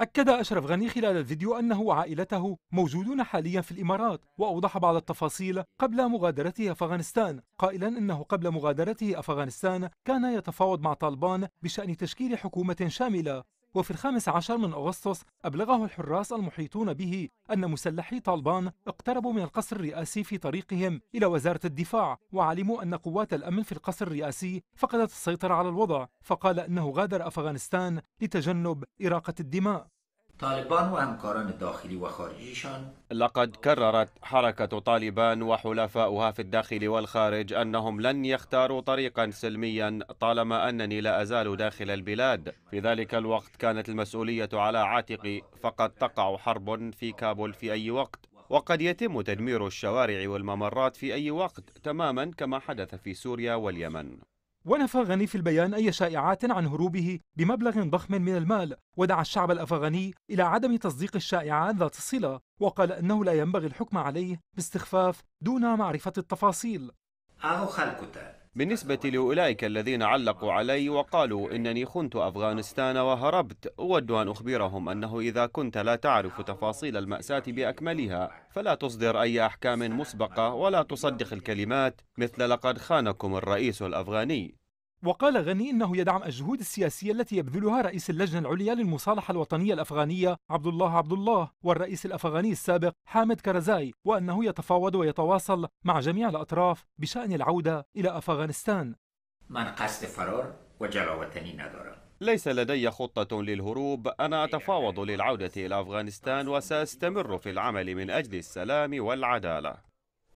أكد أشرف غني خلال الفيديو أنه وعائلته موجودون حاليا في الإمارات وأوضح بعض التفاصيل قبل مغادرته أفغانستان قائلا أنه قبل مغادرته أفغانستان كان يتفاوض مع طالبان بشأن تشكيل حكومة شاملة وفي الخامس عشر من أغسطس أبلغه الحراس المحيطون به أن مسلحي طالبان اقتربوا من القصر الرئاسي في طريقهم إلى وزارة الدفاع وعلموا أن قوات الأمن في القصر الرئاسي فقدت السيطرة على الوضع فقال أنه غادر أفغانستان لتجنب إراقة الدماء طالبان وأمكاران الداخلي وخارجيشان لقد كررت حركة طالبان وحلفاؤها في الداخل والخارج أنهم لن يختاروا طريقا سلميا طالما أنني لا أزال داخل البلاد في ذلك الوقت كانت المسؤولية على عاتقي فقد تقع حرب في كابول في أي وقت وقد يتم تدمير الشوارع والممرات في أي وقت تماما كما حدث في سوريا واليمن ونفى غني في البيان أي شائعات عن هروبه بمبلغ ضخم من المال ودعا الشعب الأفغاني إلى عدم تصديق الشائعات ذات الصلة وقال أنه لا ينبغي الحكم عليه باستخفاف دون معرفة التفاصيل بالنسبة لأولئك الذين علقوا علي وقالوا إنني خنت أفغانستان وهربت أود أن أخبرهم أنه إذا كنت لا تعرف تفاصيل المأساة بأكملها فلا تصدر أي أحكام مسبقة ولا تصدق الكلمات مثل لقد خانكم الرئيس الأفغاني وقال غني انه يدعم الجهود السياسيه التي يبذلها رئيس اللجنه العليا للمصالحه الوطنيه الافغانيه عبد الله عبد الله والرئيس الافغاني السابق حامد كرزاي وانه يتفاوض ويتواصل مع جميع الاطراف بشان العوده الى افغانستان. من قصد فرار وجبهه وطني ليس لدي خطة للهروب، أنا أتفاوض للعودة إلى أفغانستان وسأستمر في العمل من أجل السلام والعدالة.